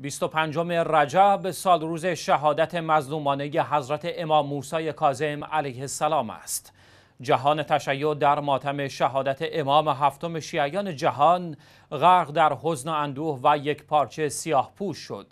25 رجب سال روز شهادت مظلومانه حضرت امام موسی کاظم علیه السلام است. جهان تشیع در ماتم شهادت امام هفتم شیعیان جهان غرق در حزن و اندوه و یک پارچه سیاه پوش شد.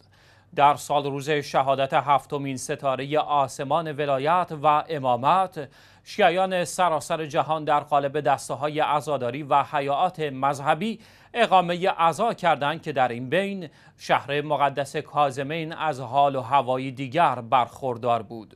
در سال روز شهادت هفتمین ستاره آسمان ولایت و امامت شیعیان سراسر جهان در قالب دسته های عزاداری و حیات مذهبی اقامه عزا کردند که در این بین شهر مقدس کازمین از حال و هوایی دیگر برخوردار بود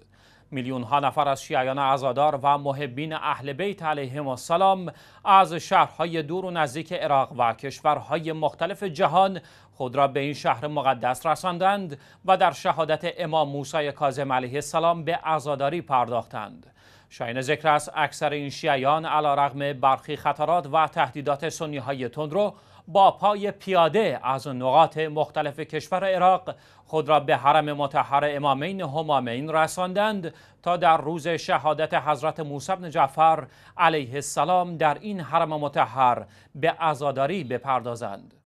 میلیون ها نفر از شیعیان عزادار و محبین اهل بیت علیهم السلام از شهرهای دور و نزدیک عراق و کشورهای مختلف جهان خود را به این شهر مقدس رساندند و در شهادت امام موسی کاظم علیه السلام به عزاداری پرداختند شاین ذکر است اکثر این شیعیان علا رغم برخی خطرات و تهدیدات سنی های تندرو با پای پیاده از نقاط مختلف کشور عراق خود را به حرم متحر امامین همامین رساندند تا در روز شهادت حضرت موسی بن جعفر علیه السلام در این حرم متحر به عزاداری بپردازند.